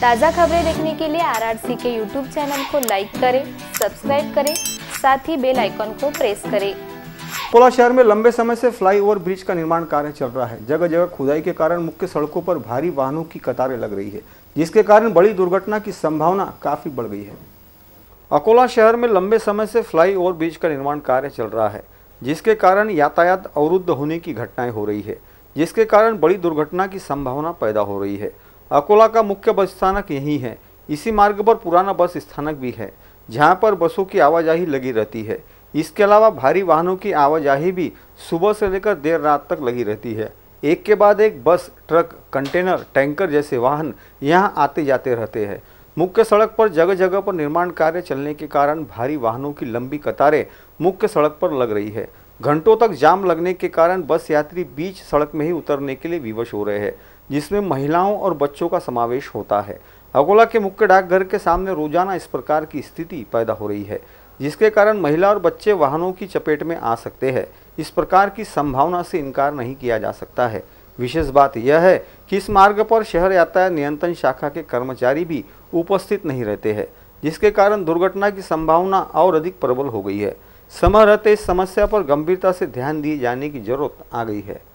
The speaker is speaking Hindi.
ताज़ा खबरें देखने के लिए आरआरसी के यूट्यूब चैनल को लाइक करें सब्सक्राइब करें साथ ही बेल आइकन को प्रेस करें पोला शहर में लंबे समय से फ्लाईओवर ब्रिज का निर्माण कार्य चल रहा है जगह जगह खुदाई के कारण मुख्य सड़कों पर भारी वाहनों की कतारें लग रही है जिसके कारण बड़ी दुर्घटना की संभावना काफ़ी बढ़ गई है अकोला शहर में लंबे समय से फ्लाईओवर ब्रिज का निर्माण कार्य चल रहा है जिसके कारण यातायात अवरुद्ध होने की घटनाएं हो रही है जिसके कारण बड़ी दुर्घटना की संभावना पैदा हो रही है अकोला का मुख्य बस स्थानक यही है इसी मार्ग पर पुराना बस स्थानक भी है जहाँ पर बसों की आवाजाही लगी रहती है इसके अलावा भारी वाहनों की आवाजाही भी सुबह से लेकर देर रात तक लगी रहती है एक के बाद एक बस ट्रक कंटेनर टैंकर जैसे वाहन यहाँ आते जाते रहते हैं मुख्य सड़क पर जगह जगह पर निर्माण कार्य चलने के कारण भारी वाहनों की लंबी कतारें मुख्य सड़क पर लग रही है घंटों तक जाम लगने के कारण बस यात्री बीच सड़क में ही उतरने के लिए विवश हो रहे हैं जिसमें महिलाओं और बच्चों का समावेश होता है अकोला के मुख्य डाकघर के सामने रोजाना इस प्रकार की स्थिति पैदा हो रही है जिसके कारण महिला और बच्चे वाहनों की चपेट में आ सकते हैं इस प्रकार की संभावना से इनकार नहीं किया जा सकता है विशेष बात यह है कि इस मार्ग पर शहर यातायात नियंत्रण शाखा के कर्मचारी भी उपस्थित नहीं रहते हैं जिसके कारण दुर्घटना की संभावना और अधिक प्रबल हो गई है समय रहते इस समस्या पर गंभीरता से ध्यान दिए जाने की जरूरत आ गई है